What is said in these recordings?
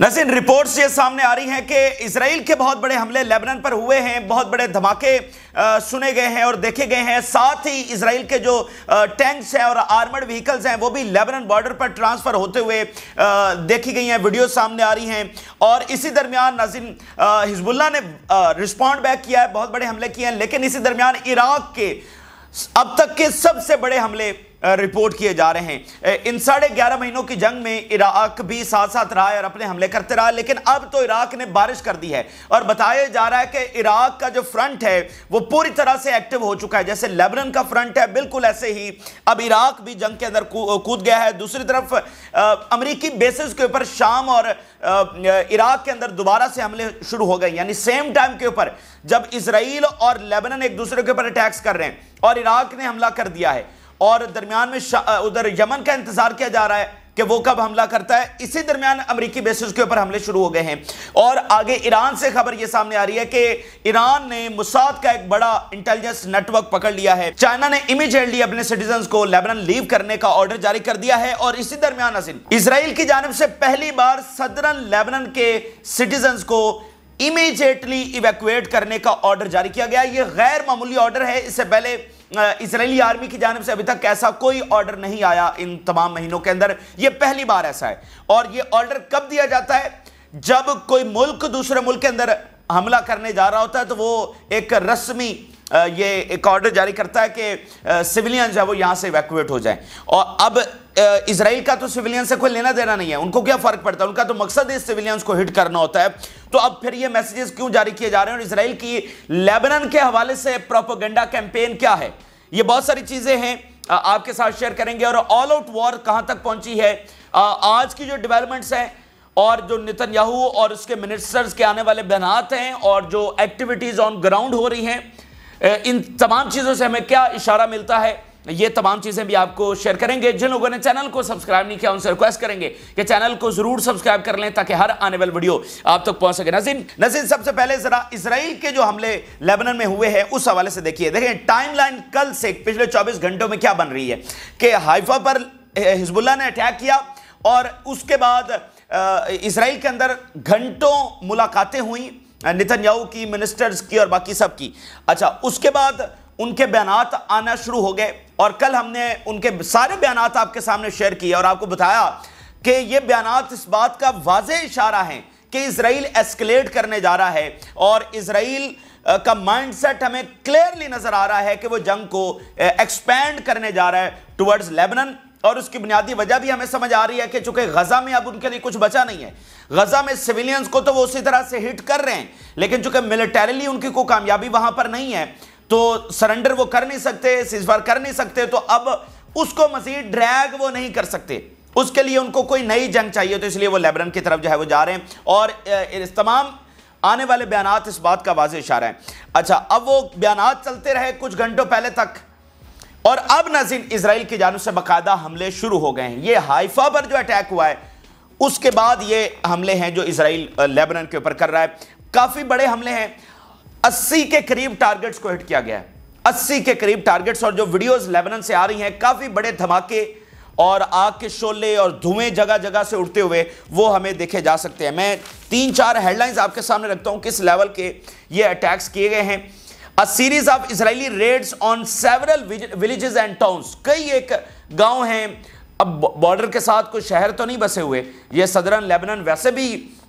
नसीन reports ये सामने आ रही हैं कि इसराइल के बहुत बड़े हमले लेबनान पर हुए हैं बहुत बड़े धमाके आ, सुने गए हैं और देखे गए हैं साथ ही इसराइल के जो टैंक्स हैं और आर्मर्ड व्हीकल्स हैं वो भी लेबनान बॉर्डर पर ट्रांसफ़र होते हुए आ, देखी गई हैं वीडियो सामने आ रही हैं और इसी दरमियान नसीन हिजबुल्ला ने रिस्पॉन्ड बैक किया है बहुत बड़े हमले किए हैं लेकिन इसी दरमियान इराक के अब तक के सबसे बड़े हमले रिपोर्ट किए जा रहे हैं इन साढ़े ग्यारह महीनों की जंग में इराक भी साथ साथ रहा है और अपने हमले करते रहा लेकिन अब तो इराक ने बारिश कर दी है और बताया जा रहा है कि इराक का जो फ्रंट है वो पूरी तरह से एक्टिव हो चुका है जैसे लेबनन का फ्रंट है बिल्कुल ऐसे ही अब इराक भी जंग के अंदर कूद गया है दूसरी तरफ अमरीकी बेसिस के ऊपर शाम और इराक के अंदर दोबारा से हमले शुरू हो गए यानी सेम टाइम के ऊपर जब इसराइल और लेबनन एक दूसरे के ऊपर अटैक्स कर रहे हैं और इराक ने हमला कर दिया है और दरमियान में उधर यमन का इंतजार किया जा रहा है कि वो कब हमला करता है इसी दरमियान अमरीकी बेसिस के ऊपर हमले शुरू हो गए हैं और आगे ईरान से खबर ये सामने आ रही है कि ईरान ने मुसाद का एक बड़ा इंटेलिजेंस नेटवर्क पकड़ लिया है चाइना ने इमीजिएटली अपने सिटीजन को लेबनन लीव करने का ऑर्डर जारी कर दिया है और इसी दरमियान असिन इसराइल की जानब से पहली बार सदरन लेबनन के सिटीजन को इमीजिएटली इवेकुएट करने का ऑर्डर जारी किया गया यह गैर मामूली ऑर्डर है इससे पहले इसराइली आर्मी की जानब से अभी तक ऐसा कोई ऑर्डर नहीं आया इन तमाम महीनों के अंदर यह पहली बार ऐसा है और यह ऑर्डर कब दिया जाता है जब कोई मुल्क दूसरे मुल्क के अंदर हमला करने जा रहा होता है तो वो एक रस्मी ये एक ऑर्डर जारी करता है कि सिविलियंस जो है वो यहाँ से इवैक्यूएट हो जाएं और अब इसराइल का तो सिविलियन से कोई लेना देना नहीं है उनको क्या फर्क पड़ता है उनका तो मकसद इस सिविलियंस को हिट करना होता है तो अब फिर ये मैसेजेस क्यों जारी किए जा रहे हैं और इसराइल की लेबनान के हवाले से प्रोपोगंडा कैंपेन क्या है ये बहुत सारी चीजें हैं आपके साथ शेयर करेंगे और ऑल आउट वॉर कहां तक पहुंची है आज की जो डेवलपमेंट्स हैं और जो नितिन और उसके मिनिस्टर्स के आने वाले बयानात हैं और जो एक्टिविटीज़ ऑन ग्राउंड हो रही हैं इन तमाम चीज़ों से हमें क्या इशारा मिलता है ये तमाम चीज़ें भी आपको शेयर करेंगे जिन लोगों ने चैनल को सब्सक्राइब नहीं किया उनसे रिक्वेस्ट करेंगे कि चैनल को ज़रूर सब्सक्राइब कर लें ताकि हर आने वाले वीडियो आप तक पहुंच सके नजीन नजीन सबसे पहले ज़रा इसराइल के जो हमले लेबनन में हुए हैं उस हवाले से देखिए देखें टाइम कल से पिछले चौबीस घंटों में क्या बन रही है कि हाइफा पर हिजबुल्ला ने अटैक किया और उसके बाद इसराइल के अंदर घंटों मुलाकातें हुई नितन की मिनिस्टर्स की और बाकी सब की अच्छा उसके बाद उनके बयान आना शुरू हो गए और कल हमने उनके सारे बयान आपके सामने शेयर किए और आपको बताया कि ये बयान इस बात का वाज इशारा है कि इसराइल एस्केलेट करने जा रहा है और इसराइल का माइंडसेट हमें क्लियरली नज़र आ रहा है कि वो जंग को एक्सपेंड करने जा रहा है टुवर्ड्स लेबनन और उसकी बुनियादी वजह भी हमें समझ आ रही है कि चूंकि गजा में अब उनके लिए कुछ बचा नहीं है गजा में सिविलियंस को तो वो उसी तरह से हिट कर रहे हैं लेकिन चूंकि मिलिटरली उनकी कोई कामयाबी वहां पर नहीं है तो सरेंडर वो कर नहीं सकते सिजफार कर नहीं सकते तो अब उसको मजीद ड्रैग वो नहीं कर सकते उसके लिए उनको कोई नई जंग चाहिए तो इसलिए वो लेबरन की तरफ जो है वो जा रहे हैं और इस तमाम आने वाले बयान इस बात का वाज इशारा है अच्छा अब वो बयान चलते रहे कुछ घंटों पहले तक और अब नजीन इसराइल की जानब से बाकायदा हमले शुरू हो गए हैं ये हाइफा पर जो अटैक हुआ है उसके बाद ये हमले हैं जो इसराइल लेबनन के ऊपर कर रहा है काफ़ी बड़े हमले हैं 80 के करीब टारगेट्स को हिट किया गया है 80 के करीब टारगेट्स और जो वीडियोस लेबनन से आ रही हैं काफ़ी बड़े धमाके और आग के शोले और धुएं जगह जगह से उड़ते हुए वो हमें देखे जा सकते हैं मैं तीन चार हेडलाइंस आपके सामने रखता हूं किस लेवल के ये अटैक्स किए गए हैं a series of Israeli raids on several villages and towns कई एक गांव हैं अब बॉर्डर के साथ कोई शहर तो नहीं बसे हुए ये सदरन लेबनन वैसे भी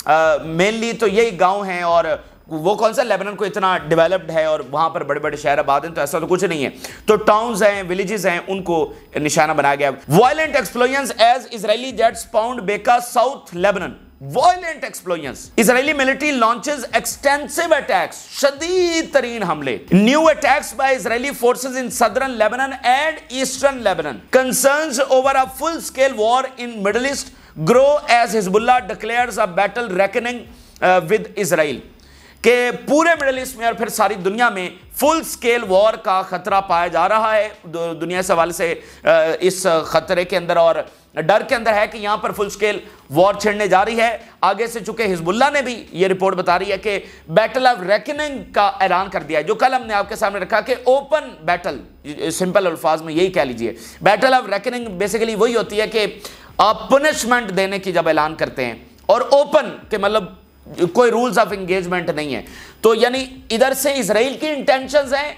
मेनली तो यही गांव हैं और वो कौन सा लेबनन को इतना डेवलप्ड है और वहाँ पर बड़े बड़े शहर आबाद हैं तो ऐसा तो कुछ नहीं है तो टाउन्स हैं विलेजेस हैं उनको निशाना बनाया गया violent explosion as Israeli jets pound Bekaa south Lebanon violent explosion Israeli military launches extensive attacks शदीद तरीन हमले new attacks by Israeli forces in southern Lebanon and eastern Lebanon concerns over a full scale war in middle east grow as Hezbollah declares a battle reckoning with Israel कि पूरे middle east में और फिर सारी दुनिया में full scale war का खतरा पाया जा रहा है दुनिया से हवाले से इस खतरे के अंदर और डर के अंदर है कि यहां पर फुल स्केल वॉर छेड़ने जा रही है आगे से चुके हिजबुल्ला ने भी ये रिपोर्ट बता रही है कि बैटल ऑफ रेकनिंग का ऐलान कर दिया है जो कल हमने आपके सामने रखा कि ओपन बैटल सिंपल अल्फाज में यही कह लीजिए बैटल ऑफ रेकनिंग बेसिकली वही होती है कि आप पनिशमेंट देने की जब ऐलान करते हैं और ओपन के मतलब कोई रूल्स ऑफ एंगेजमेंट नहीं है तो यानी इधर से इसराइल की इंटेंशन है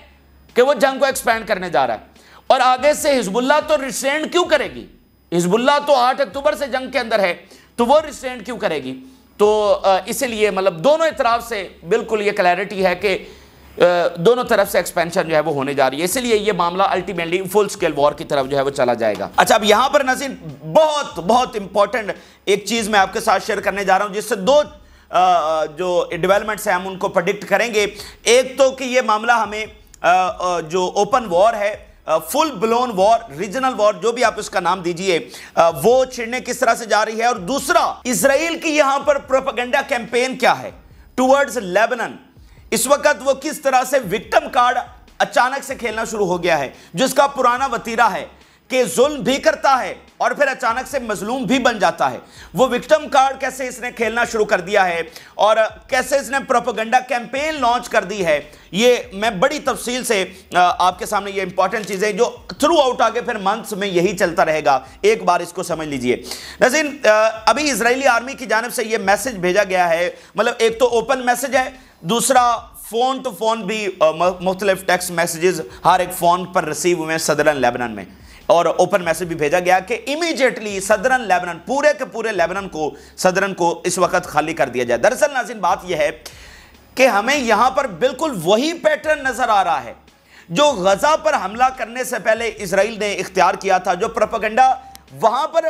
कि वो जंग को एक्सपेंड करने जा रहा है और आगे से हिजबुल्ला तो रिस्ट्रेंड क्यों करेगी हिजबुल्ला तो 8 अक्टूबर से जंग के अंदर है तो वो रिस्ट्रेंड क्यों करेगी तो इसीलिए मतलब दोनों इतराफ से बिल्कुल ये क्लैरिटी है कि दोनों तरफ से एक्सपेंशन जो है वो होने जा रही है इसलिए ये मामला अल्टीमेटली फुल स्केल वॉर की तरफ जो है वो चला जाएगा अच्छा अब यहां पर नसीन बहुत बहुत इंपॉर्टेंट एक चीज़ मैं आपके साथ शेयर करने जा रहा हूं जिससे दो जो डेवलपमेंट्स हैं हम उनको प्रोडिक्ट करेंगे एक तो कि ये मामला हमें जो ओपन वॉर है full blown war regional war जो भी आप उसका नाम दीजिए वो छिड़ने किस तरह से जा रही है और दूसरा इसराइल की यहां पर प्रोपगेंडा कैंपेन क्या है टूवर्ड्स लेबनन इस वक्त वो किस तरह से विक्टम कार्ड अचानक से खेलना शुरू हो गया है जिसका पुराना वतीरा है कि जुल्म भी करता है और फिर अचानक से मजलूम भी बन जाता है वो विक्टम कार्ड कैसे इसने खेलना शुरू कर दिया है और कैसे इसने प्रोपोगंडा कैंपेन लॉन्च कर दी है ये मैं बड़ी तफसील से आपके सामने ये इंपॉर्टेंट चीज़ें जो थ्रू आउट आगे फिर मंथ्स में यही चलता रहेगा एक बार इसको समझ लीजिए नजीन अभी इसराइली आर्मी की जानब से यह मैसेज भेजा गया है मतलब एक तो ओपन मैसेज है दूसरा फ़ोन टू फ़ोन भी मुख्तलिफ टेक्स मैसेजेस हर एक फ़ोन पर रिसीव हुए हैं सदरन लेबनन में और ओपन मैसेज भी भेजा गया कि इमीजिएटली सदरन लेबनन पूरे के पूरे लेबनन को सदरन को इस वक्त खाली कर दिया जाए दरअसल नाजिन बात यह है कि हमें यहां पर बिल्कुल वही पैटर्न नजर आ रहा है जो गजा पर हमला करने से पहले इसराइल ने इख्तियार किया था जो प्रपगंडा वहां पर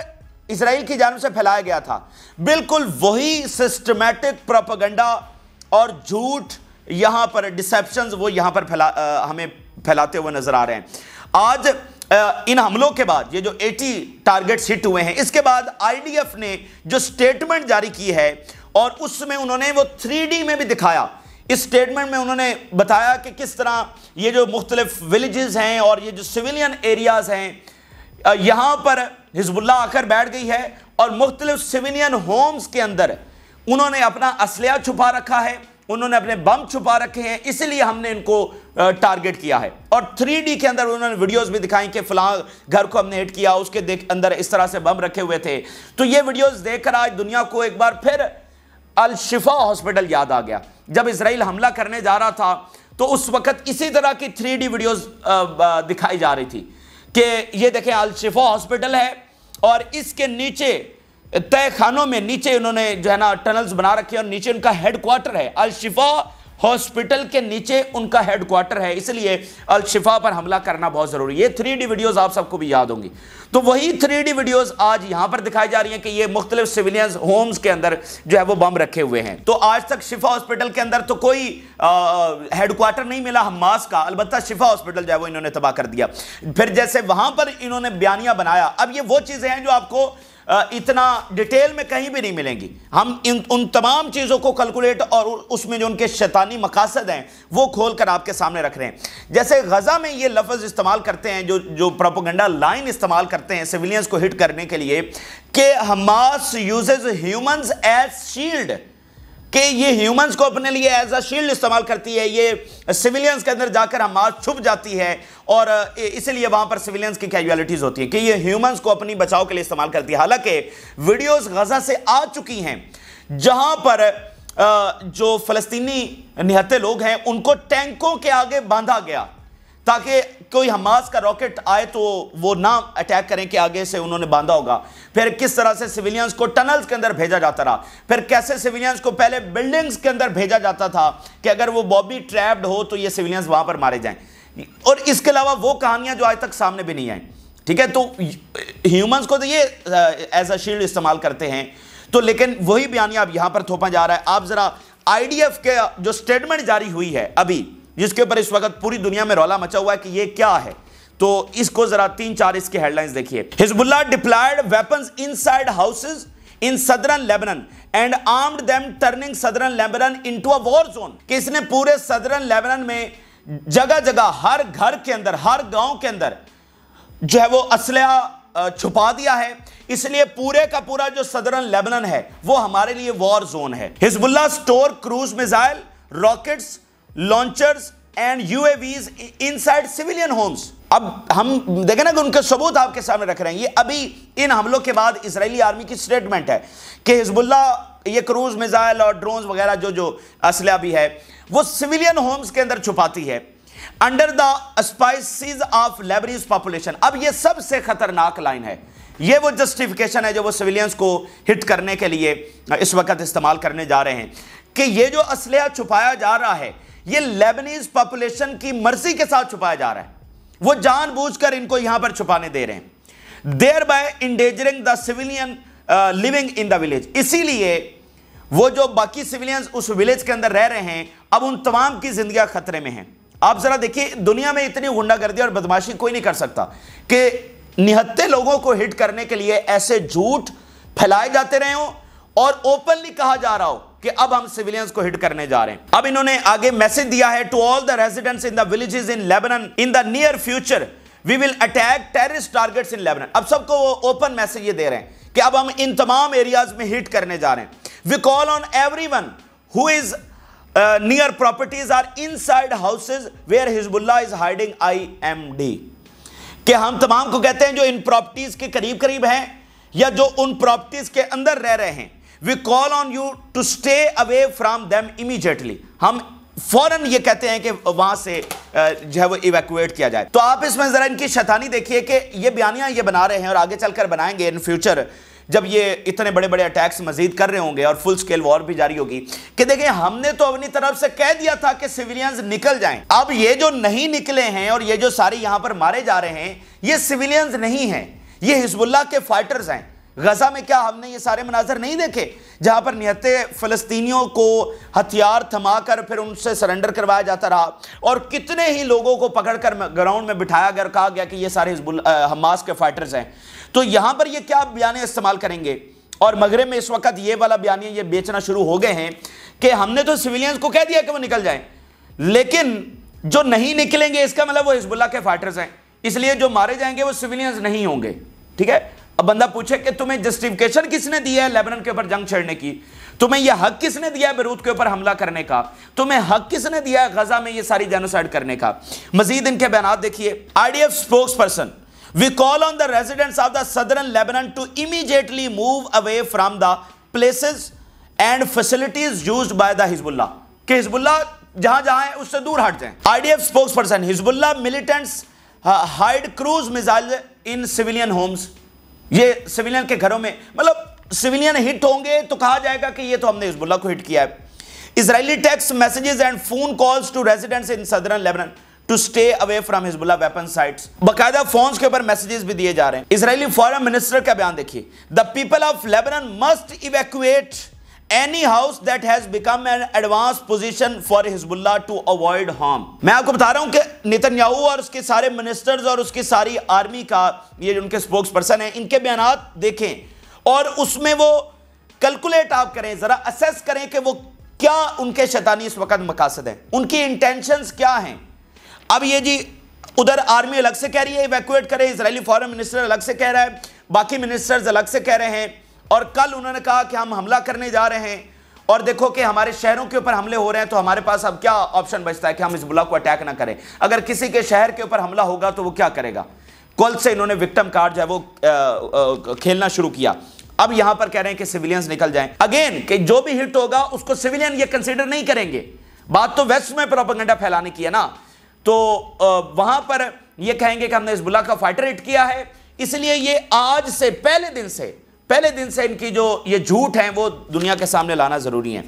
इसराइल की जानब से फैलाया गया था बिल्कुल वही सिस्टमेटिक प्रपगंडा और झूठ यहां पर डिसेप्शन वो यहां पर फैला हमें फैलाते हुए नजर आ रहे हैं आज इन हमलों के बाद ये जो 80 टारगेट्स हिट हुए हैं इसके बाद आईडीएफ ने जो स्टेटमेंट जारी की है और उसमें उन्होंने वो थ्री में भी दिखाया इस स्टेटमेंट में उन्होंने बताया कि किस तरह ये जो मुख्तलिफ विलेजेस हैं और ये जो सिविलियन एरियाज़ हैं यहाँ पर हिजबुल्ला आकर बैठ गई है और मुख्तलिफ सिविलियन होम्स के अंदर उन्होंने अपना असलिया छुपा रखा है उन्होंने अपने बम छुपा रखे हैं इसलिए हमने इनको टारगेट किया है और थ्री के अंदर उन्होंने वीडियोस भी दिखाई कि फिलहाल घर को हमने हिट किया उसके अंदर इस तरह से बम रखे हुए थे तो ये वीडियोस देखकर आज दुनिया को एक बार फिर अल शिफा हॉस्पिटल याद आ गया जब इसराइल हमला करने जा रहा था तो उस वक्त इसी तरह की थ्री वीडियोस दिखाई जा रही थी कि ये देखें अल शिफा हॉस्पिटल है और इसके नीचे तय खानों में नीचे उन्होंने जो है ना टनल्स बना रखे और नीचे उनका हेडक्वार्टर है अल शिफा हॉस्पिटल के नीचे उनका हेडक्वार्टर है इसलिए अल शिफा पर हमला करना बहुत ज़रूरी है थ्री डी वीडियोज़ आप सबको भी याद होंगी तो वही थ्री डी वीडियोज़ आज यहां पर दिखाई जा रही है कि ये मुख्तलिफ सिविलियंस होम्स के अंदर जो है वो बम रखे हुए हैं तो आज तक शिफा हॉस्पिटल के अंदर तो कोई हेडक्वार्टर नहीं मिला हमास का अलबत् शिफा हॉस्पिटल जो है वो इन्होंने तबाह कर दिया फिर जैसे वहां पर इन्होंने बयानिया बनाया अब ये वो चीज़ें हैं जो आपको इतना डिटेल में कहीं भी नहीं मिलेंगी हम इन उन तमाम चीज़ों को कैलकुलेट और उसमें जो उनके शैतानी मकासद हैं वो खोल कर आपके सामने रख रहे हैं जैसे गज़ा में ये लफ्ज़ इस्तेमाल करते हैं जो जो प्रोपोगंडा लाइन इस्तेमाल करते हैं सिविलियंस को हिट करने के लिए कि Hamas uses humans as shield कि ये ह्यूमंस को अपने लिए एज अ शील्ड इस्तेमाल करती है ये सिविलियंस के अंदर जाकर हमार छुप जाती है और इसलिए वहां पर सिविलियंस की कैजुअलिटीज होती है कि ये ह्यूमंस को अपनी बचाव के लिए इस्तेमाल करती है हालांकि वीडियोज गजा से आ चुकी हैं जहां पर जो फलस्तीनी निहत्ते लोग हैं उनको टैंकों के आगे बांधा गया ताकि कोई हमास का रॉकेट आए तो वो ना अटैक करें कि आगे से उन्होंने बांधा होगा फिर किस तरह से सिविलियंस को टनल्स के अंदर भेजा जाता रहा फिर कैसे सिविलियंस को पहले बिल्डिंग्स के अंदर भेजा जाता था कि अगर वो बॉबी ट्रैप्ड हो तो ये सिविलियंस वहां पर मारे जाएं और इसके अलावा वो कहानियां जो आज तक सामने भी नहीं आई ठीक है तो ह्यूमंस को तो ये एज अ शील्ड इस्तेमाल करते हैं तो लेकिन वही बयानी अब यहां पर थोपा जा रहा है आप जरा आई के जो स्टेटमेंट जारी हुई है अभी जिसके ऊपर इस वक्त पूरी दुनिया में रौला मचा हुआ है कि ये क्या है तो इसको जरा तीन चार इसके हेडलाइंस देखिए Hezbollah deployed weapons inside houses in southern Lebanon and armed them turning southern Lebanon into a war zone कि इसने पूरे सदरन लेबनन में जगह जगह हर घर के अंदर हर गांव के अंदर जो है वो असलह छुपा दिया है इसलिए पूरे का पूरा जो सदरन लेबनन है वो हमारे लिए वॉर जोन है Hezbollah store cruise missile rockets launchers and UAVs inside civilian homes अब हम देखें ना कि उनके सबूत आपके सामने रख रहे हैं ये अभी इन हमलों के बाद इसराइली आर्मी की स्टेटमेंट है कि हिजबुल्ला ये क्रूज मिसाइल और ड्रोन वगैरह जो जो असला भी है वो सिविलियन होम्स के अंदर छुपाती है under the spaces of Lebanese population अब ये सबसे खतरनाक लाइन है ये वो जस्टिफिकेशन है जो वो सिविलियंस को हिट करने के लिए इस वक्त इस्तेमाल करने जा रहे हैं कि ये जो असलह छुपाया जा रहा है ये लेबनीज पॉपुलेशन की मर्जी के साथ छुपाया जा रहा है वो जानबूझकर इनको यहां पर छुपाने दे रहे हैं thereby endangering the civilian living in the village इसीलिए वो जो बाकी सिविलियंस उस विलेज के अंदर रह रहे हैं अब उन तमाम की जिंदगी खतरे में है आप जरा देखिए दुनिया में इतनी गुंडागर्दी और बदमाशी कोई नहीं कर सकता कि निहत्ते लोगों को हिट करने के लिए ऐसे झूठ फैलाए जाते रहे हो और ओपनली कहा जा रहा हो कि अब हम सिविलियंस को हिट करने जा रहे हैं अब इन्होंने आगे मैसेज दिया है to all the residents in the villages in Lebanon in the near future we will attack terrorist targets in Lebanon अब सबको ओपन मैसेज ये दे रहे हैं कि अब हम इन तमाम एरियाज में हिट करने जा रहे हैं we call on everyone who is near properties are inside houses where Hezbollah is hiding I am D कि हम तमाम को कहते हैं जो इन प्रॉपर्टीज के करीब करीब हैं या जो उन प्रॉपर्टीज के अंदर रह रहे हैं we call on you to stay away from them immediately हम फौरन ये कहते हैं कि वहां से जो है वो इवैक्यूएट किया जाए तो आप इसमें जरा इनकी शैतानी देखिए कि ये बयानियां ये बना रहे हैं और आगे चलकर बनाएंगे इन फ्यूचर जब ये इतने बड़े बड़े अटैक्स मजीद कर रहे होंगे और फुल स्केल वॉर भी जारी होगी कि देखें हमने तो अपनी तरफ से कह दिया था कि सिविलियंस निकल जाएं अब ये जो नहीं निकले हैं और ये जो सारे यहां पर मारे जा रहे हैं ये सिविलियंस नहीं हैं ये हिजबुल्ला के फाइटर्स हैं गजा में क्या हमने ये सारे मनाजर नहीं देखे जहां पर निहत्ते फ़लस्तीनियों को हथियार थमा कर फिर उनसे सरेंडर करवाया जाता रहा और कितने ही लोगों को पकड़कर ग्राउंड में बिठाया गया कहा गया कि ये सारे हिजबुल हमास के फाइटर्स हैं तो यहां पर ये क्या बयान इस्तेमाल करेंगे और मगरब में इस वक्त ये वाला बयान ये बेचना शुरू हो गए हैं कि हमने तो सिविलियंस को कह दिया कि वो निकल जाए लेकिन जो नहीं निकलेंगे इसका मतलब वो हिजबुल्ला के फाइटर्स हैं इसलिए जो मारे जाएंगे वो सिविलियंस नहीं होंगे ठीक है अब बंदा पूछे कि तुम्हें जस्टिफिकेशन किसने दिया है लेबनन के ऊपर जंग छेड़ने की तुम्हें यह हक किसने दिया है बरूद के ऊपर हमला करने का तुम्हें हक किसने दिया है गजा में ये सारी जेनोसाइड करने का मजीद इनके बयान देखिए IDF spokesperson we call on the residents of the southern lebanon to immediately move away from the places and facilities use by the hezbollah के hezbollah जहां जहां है उससे दूर हट जाए IDF spokesperson Hezbollah militants hide cruise missile in civilian homes ये civilian के घरों में मतलब सिविलियन हिट होंगे तो कहा जाएगा कि ये तो हमने हिजबुल्ला को हिट किया है Israeli text messages and phone calls to residents in southern Lebanon to stay away from Hezbollah weapon sites बाकायदा फोन के ऊपर मैसेजेस भी दिए जा रहे हैं इसराइली फॉरन मिनिस्टर का बयान देखिए the people of Lebanon must evacuate any house that has become an advance position for Hezbollah to avoid harm मैं आपको बता रहा हूं कि नितन्याहू और उसके सारे मिनिस्टर्स और उसकी सारी आर्मी का ये उनके स्पोक्स पर्सन है इनके बयान देखें और उसमें वो कैलकुलेट आप करें जरा असेस करें कि वो क्या उनके शैतानी इस वक्त मकासद हैं उनकी इंटेंशन क्या हैं अब ये जी उधर आर्मी अलग से कह रही है इवेकुएट करें इसराइली फॉरन मिनिस्टर अलग से कह रहा है बाकी मिनिस्टर्स अलग से कह रहे हैं और कल उन्होंने कहा कि हम हमला करने जा रहे हैं और देखो कि हमारे शहरों के ऊपर हमले हो रहे हैं तो हमारे पास अब क्या ऑप्शन बचता है कि हम इस ब्लॉक को अटैक ना करें अगर किसी के शहर के ऊपर हमला होगा तो वो क्या करेगा कल से इन्होंने विक्टम कार्ड जो है वो खेलना शुरू किया अब यहां पर कह रहे हैं कि सिविलियंस निकल जाएं अगेन कि जो भी हिट होगा उसको सिविलियन ये कंसिडर नहीं करेंगे बात तो वेस्ट में प्रोपागेंडा फैलाने की है ना तो वहां पर ये कहेंगे कि हमने इस बुला का फाइटर हिट किया है इसलिए ये आज से पहले दिन से पहले दिन से इनकी जो ये झूठ है वो दुनिया के सामने लाना ज़रूरी है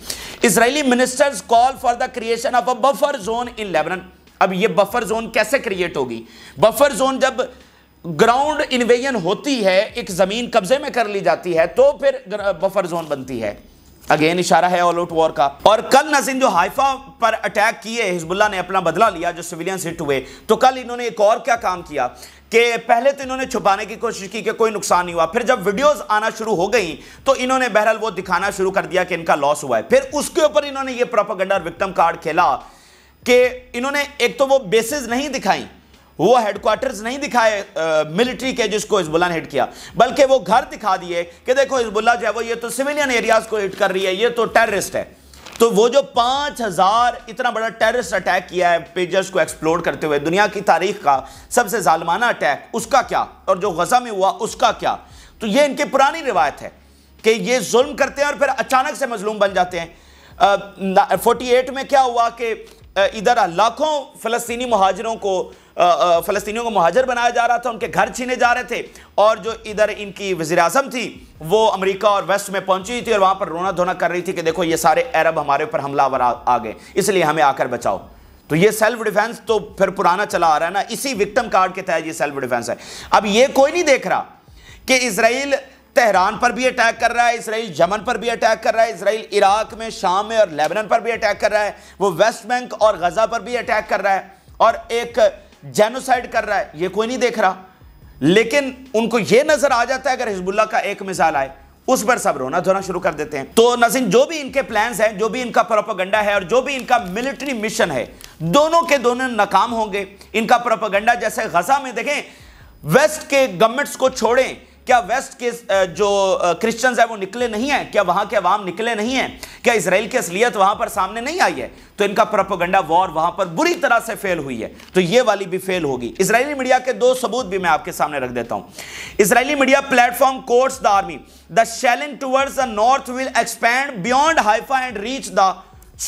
Israeli ministers call for the creation of a buffer zone in Lebanon अब ये बफर जोन कैसे क्रिएट होगी बफर जोन जब ग्राउंड इन्वेजन होती है एक ज़मीन कब्जे में कर ली जाती है तो फिर बफर जोन बनती है अगेन इशारा है ऑल आउट वॉर का और कल नसिन जो हाइफा पर अटैक किए हिजबुल्ला ने अपना बदला लिया जो सिविलियंस हिट हुए तो कल इन्होंने एक और क्या काम किया कि पहले तो इन्होंने छुपाने की कोशिश की कि कोई नुकसान नहीं हुआ फिर जब वीडियोस आना शुरू हो गई तो इन्होंने बहरहाल वो दिखाना शुरू कर दिया कि इनका लॉस हुआ है फिर उसके ऊपर इन्होंने ये प्रोपागेंडा विक्टम कार्ड खेला कि इन्होंने एक तो वो बेसिस नहीं दिखाई वो हेडक्वार्टर्स नहीं दिखाए मिलिट्री के जिसको हिजबुल्ला ने हिट किया बल्कि वो घर दिखा दिए कि देखो हिजबुल्ला जो है वो ये तो सिविलियन एरियाज को हिट कर रही है ये तो टेररिस्ट है तो वो जो पाँच हज़ार इतना बड़ा टेररिस्ट अटैक किया है पेजर्स को एक्सप्लोर करते हुए दुनिया की तारीख का सबसे जालमाना अटैक उसका क्या और जो गजा में हुआ उसका क्या तो ये इनकी पुरानी रिवायत है कि ये जुल्म करते हैं और फिर अचानक से मजलूम बन जाते हैं फोर्टी एट में क्या हुआ कि इधर लाखों फ़लस्तनी महाजरों को फ़लस्तियों को महाजर बनाया जा रहा था उनके घर छीने जा रहे थे और जो इधर इनकी वज़ी अजम थी वो अमेरिका और वेस्ट में पहुंची थी और वहां पर रोना धोना कर रही थी कि देखो ये सारे अरब हमारे ऊपर हमलावर आ गए इसलिए हमें आकर बचाओ तो ये सेल्फ डिफेंस तो फिर पुराना चला आ रहा है ना इसी विक्टम कार्ड के तहत ये सेल्फ डिफेंस है अब ये कोई नहीं देख रहा कि इसराइल तेहरान पर भी अटैक कर रहा है इसराइल यमन पर भी अटैक कर रहा है इसराइल इराक में शाम में और लेबनन पर भी अटैक कर रहा है वो वेस्ट बैंक और गजा पर भी अटैक कर रहा है और एक जेनोसाइड कर रहा है ये कोई नहीं देख रहा लेकिन उनको यह नजर आ जाता है अगर हिजबुल्ला का एक मिसाल आए उस पर सब रोना धोना शुरू कर देते हैं तो नसीन जो भी इनके प्लान्स हैं जो भी इनका प्रोपोगंडा है और जो भी इनका मिलिट्री मिशन है दोनों के दोनों नाकाम होंगे इनका प्रोपोगंडा जैसे गजा में देखें वेस्ट के गवर्नमेंट्स को छोड़ें क्या वेस्ट के जो क्रिश्चन है वो निकले नहीं है क्या वहां के अवाम निकले नहीं है क्या इसराइल की असलियत वहां पर सामने नहीं आई है तो इनका प्रपोगंडा वॉर वहां पर बुरी तरह से फेल हुई है तो ये वाली भी फेल होगी इसराइली मीडिया के दो सबूत भी मैं आपके सामने रख देता हूं Israeli media platform course the army the shelling towards the north will expand beyond Haifa and reach the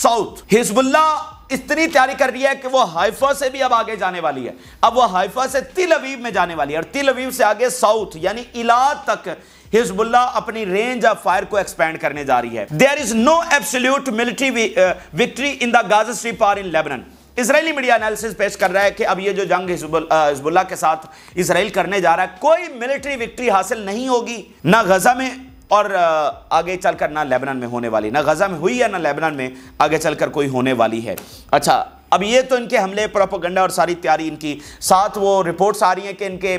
south Hezbollah इतनी तैयारी कर रही है कि वो हाइफा से भी अब आगे जाने वाली है अब वो हाइफा से तिल अवीब में जाने वाली है और तिल अवीब से आगे साउथ यानी इला तक हिजबुल्ला अपनी रेंज ऑफ फायर को एक्सपेंड करने जा रही है there is no absolute military victory in the Gaza strip और in Lebanon Israeli media analysis पेश कर रहा है कि अब ये जो जंग हिजबुल्ला के साथ इसराइल करने जा रहा है कोई मिलिट्री विक्ट्री हासिल नहीं होगी ना गजा में और आगे चलकर ना लेबनान में होने वाली ना गज़ा में हुई है ना लेबनान में आगे चलकर कोई होने वाली है अच्छा अब ये तो इनके हमले प्रोपोगंडा और सारी तैयारी इनकी साथ वो रिपोर्ट्स आ रही हैं कि इनके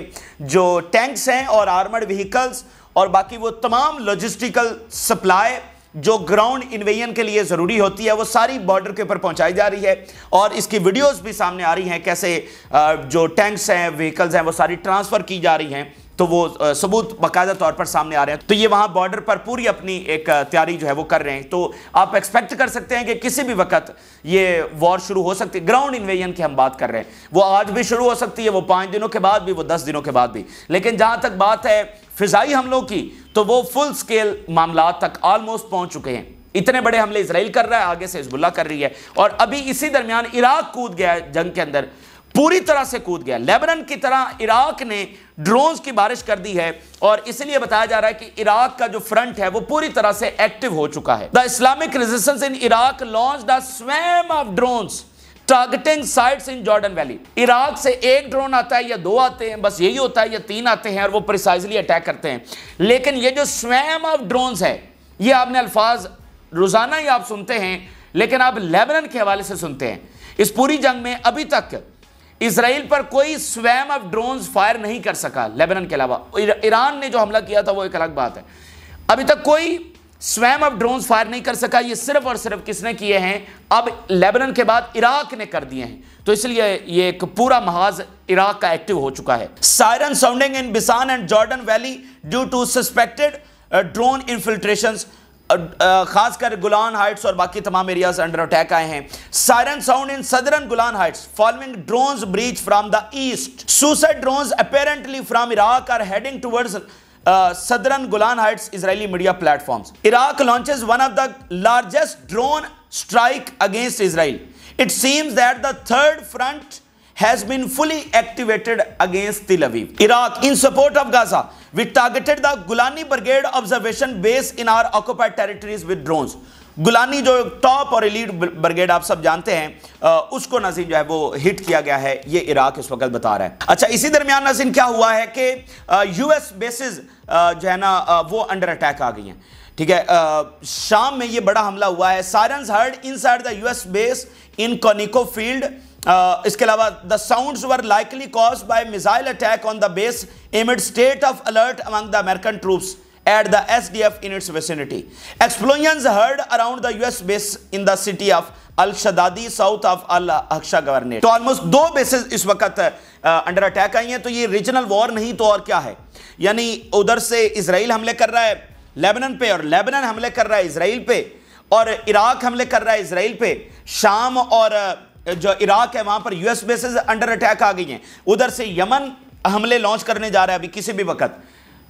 जो टैंक्स हैं और आर्मर्ड व्हीकल्स और बाकी वो तमाम लॉजिस्टिकल सप्लाई जो ग्राउंड इन्वेजन के लिए ज़रूरी होती है वो सारी बॉर्डर के ऊपर पहुंचाई जा रही है और इसकी वीडियोस भी सामने आ रही हैं कैसे जो टैंक्स हैं व्हीकल्स हैं वो सारी ट्रांसफ़र की जा रही हैं तो वो सबूत बाकायदा तौर पर सामने आ रहे हैं तो ये वहां बॉर्डर पर पूरी अपनी एक तैयारी जो है वो कर रहे हैं तो आप एक्सपेक्ट कर सकते हैं कि किसी भी वक्त ये वॉर शुरू हो सकती है ग्राउंड इन्वेजन की हम बात कर रहे हैं वो आज भी शुरू हो सकती है वो पांच दिनों के बाद भी वो दस दिनों के बाद भी लेकिन जहां तक बात है फिजाई हमलों की तो वो फुल स्केल मामला तक ऑलमोस्ट पहुंच चुके हैं इतने बड़े हमले इसराइल कर रहा है आगे से हिजबुल्ला कर रही है और अभी इसी दरमियान इराक कूद गया है जंग के अंदर पूरी तरह से कूद गया लेबनन की तरह इराक ने ड्रोन्स की बारिश कर दी है और इसलिए बताया जा रहा है कि इराक का जो फ्रंट है वो पूरी तरह से एक्टिव हो चुका है the Islamic resistance in Iraq launch the swarm of drones targeting sites in Jordan valley Iraq से एक ड्रोन आता है या दो आते हैं बस यही होता है या तीन आते हैं और वो प्रिसाइजली अटैक करते हैं लेकिन ये जो स्वैम ऑफ ड्रोन है ये आपने अल्फाज रोजाना ही आप सुनते हैं लेकिन आप लेबनन के हवाले से सुनते हैं इस पूरी जंग में अभी तक इसराइल पर कोई स्वयं अब ड्रोन फायर नहीं कर सका लेबनन के अलावा ईरान ने जो हमला किया था वो एक अलग बात है अभी तक कोई स्वयं अब ड्रोन फायर नहीं कर सका ये सिर्फ और सिर्फ किसने किए हैं अब लेबनन के बाद इराक ने कर दिए हैं तो इसलिए ये एक पूरा महाज इराक का एक्टिव हो चुका है siren sounding in Beisan and Jordan valley due to suspected drone infiltration खासकर गुलान हाइट्स और बाकी तमाम एरियाज अंडर अटैक आए हैं siren sound in southern Golan Heights following drones breach from the east suicide drones apparently from Iraq are heading towards southern Golan Heights Israeli media platform Iraq launches one of the largest drone strike against Israel it seems that the third front has been fully activated against Tel Aviv. Iraq, in support of Gaza, we targeted the Gulani Brigade observation base in our occupied territories with drones. Golani जो top और elite brigade आप सब जानते हैं उसको नसीन जो है वो hit किया गया है ये इराक इस वक्त बता रहा है अच्छा इसी दरमियान नसीन क्या हुआ है कि US bases जो है ना वो under attack आ गई हैं ठीक है आ, शाम में ये बड़ा हमला हुआ है sirens heard inside the US base in Conoco field इसके अलावा the sounds were likely caused by missile attack on the base amid state of alert among the American troops at the S D F in its vicinity Explosions heard around the US base in the city of al Shaddadi south of अल-हक्शा governorate तो almost दो basis इस वक्त under attack आई हैं तो ये regional war नहीं तो और क्या है यानी उधर से इसराइल हमले कर रहा है लेबनन पे और लेबनन हमले कर रहा है इसराइल पे और इराक हमले कर रहा है इसराइल पे शाम और uh, जो इराक है वहां पर यूएस बेसिस अंडर अटैक आ गई हैं उधर से यमन हमले लॉन्च करने जा रहा है अभी किसी भी वक्त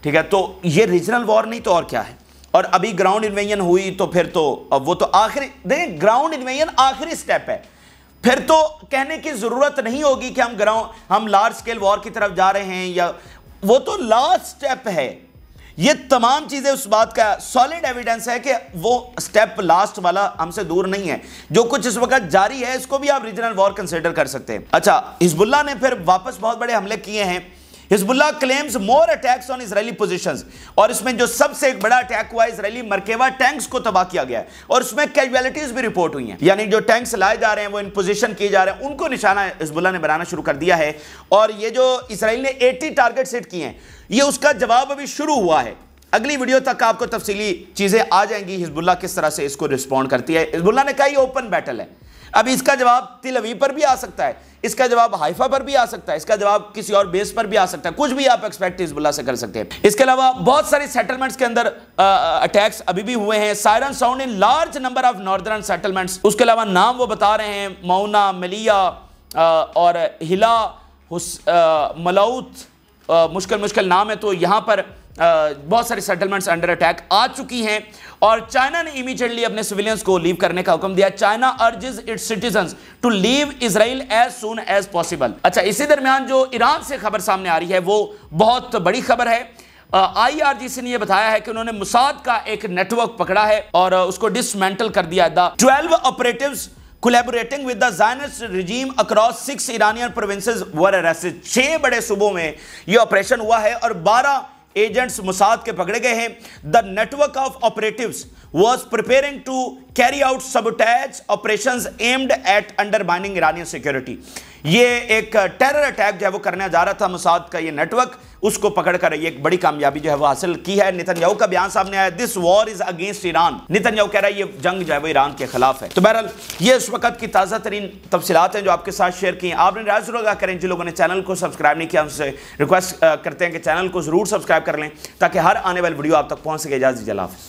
ठीक है तो ये रीजनल वॉर नहीं तो और क्या है और अभी ग्राउंड इन्वेजन हुई तो फिर तो अब वो तो आखिरी देखिए ग्राउंड इन्वेजन आखिरी स्टेप है फिर तो कहने की जरूरत नहीं होगी कि हम ग्राउंड हम लार्ज स्केल वॉर की तरफ जा रहे हैं या वो तो लास्ट स्टेप है ये तमाम चीजें उस बात का सॉलिड एविडेंस है कि वो स्टेप लास्ट वाला हमसे दूर नहीं है जो कुछ इस वक्त जारी है इसको भी आप रीजनल वॉर कंसिडर कर सकते हैं अच्छा हिजबुल्ला ने फिर वापस बहुत बड़े हमले किए हैं Hezbollah claims more attacks on Israeli position और इसमें जो सबसे एक बड़ा अटैक हुआ इसराइली मरकेवा टैंक्स को तबाह किया गया है और उसमें कैजुअलिटीज भी रिपोर्ट हुई हैं यानी जो टैंक्स लाए जा रहे हैं वो इन पोजिशन किए जा रहे हैं उनको निशाना हिजबुल्ला ने बनाना शुरू कर दिया है और ये जो इसराइल ने एटी टारगेट सेट किए हैं ये उसका जवाब अभी शुरू हुआ है अगली वीडियो तक आपको तफसीली चीज़ें आ जाएंगी हिजबुल्ला किस तरह से इसको रिस्पॉन्ड करती है हिजबुल्ला ने कहा ओपन बैटल है अब इसका जवाब तिलवी पर भी आ सकता है इसका जवाब हाइफा पर भी आ सकता है इसका जवाब किसी और बेस पर भी आ सकता है कुछ भी आप एक्सपेक्ट हिजबुल्ला से कर सकते हैं इसके अलावा बहुत सारे सेटलमेंट्स के अंदर अटैक्स अभी भी हुए हैं siren sound in large number of northern settlements उसके अलावा नाम वो बता रहे हैं मौना मलिया और हिला मलाउथ मुश्किल मुश्किल नाम है तो यहाँ पर बहुत सारी सेटलमेंट्स अंडर अटैक आ चुकी हैं और चाइना ने इमीजिएटली अपने सिविलियंस को लीव करने का हुक्म दिया China urges its citizen to leave Israel as soon as possible अच्छा इसी दरमियान जो ईरान से खबर सामने आ रही है वो बहुत बड़ी खबर है आईआरजीसी e ने यह बताया है कि उन्होंने मुसाद का एक नेटवर्क पकड़ा है और उसको डिसमेंटल कर दिया है twelve operative collaborating with the Zionist regime across six Iranian provinces were arrested छह बड़े सूबों में यह ऑपरेशन हुआ है और बारह एजेंट्स मुसाद के पकड़े गए हैं the network of operative was preparing to carry out attack operation aimed at undermining Iranian security ये एक टेरर अटैक जो है वो करने जा रहा था मुसाद का ये नेटवर्क उसको पकड़कर ये बड़ी कामयाबी जो है वो हासिल की है नितनयाहू का बयान सामने आया this war is against Iran Netanyahu कह रहा है ये जंग जो है वो ईरान के खिलाफ है तो बहरहाल ये इस वक्त की ताज़ा तरीन तफसीत हैं जो आपके साथ शेयर की आपने राज करें जिन लोगों ने चैनल को सब्सक्राइब नहीं किया उनसे रिक्वेस्ट करते हैं कि चैनल को ज़रूर सब्सक्राइब कर लें ताकि हर आने वाली वीडियो आप तक पहुंच सके इजाजी जलाफ़